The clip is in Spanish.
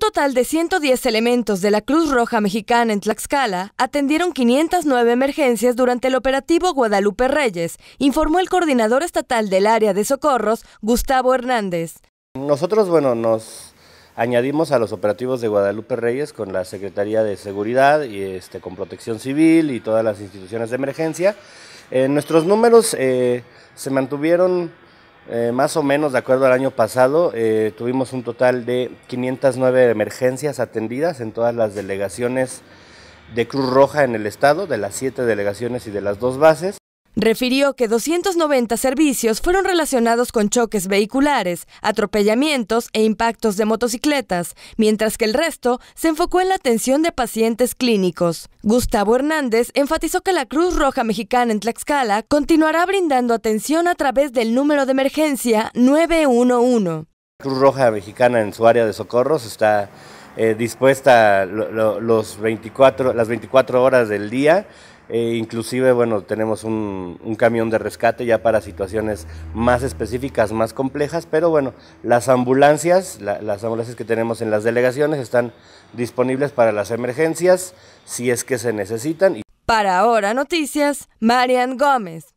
total de 110 elementos de la Cruz Roja Mexicana en Tlaxcala atendieron 509 emergencias durante el operativo Guadalupe Reyes, informó el coordinador estatal del área de socorros, Gustavo Hernández. Nosotros, bueno, nos añadimos a los operativos de Guadalupe Reyes con la Secretaría de Seguridad y este, con Protección Civil y todas las instituciones de emergencia. Eh, nuestros números eh, se mantuvieron eh, más o menos, de acuerdo al año pasado, eh, tuvimos un total de 509 emergencias atendidas en todas las delegaciones de Cruz Roja en el estado, de las siete delegaciones y de las dos bases. Refirió que 290 servicios fueron relacionados con choques vehiculares, atropellamientos e impactos de motocicletas, mientras que el resto se enfocó en la atención de pacientes clínicos. Gustavo Hernández enfatizó que la Cruz Roja Mexicana en Tlaxcala continuará brindando atención a través del número de emergencia 911. Cruz Roja Mexicana en su área de socorros está eh, dispuesta los 24, las 24 horas del día e inclusive, bueno, tenemos un, camión de rescate ya para situaciones más específicas, más complejas, pero bueno, las ambulancias, las ambulancias que tenemos en las delegaciones están disponibles para las emergencias si es que se necesitan. Para ahora noticias, Marian Gómez.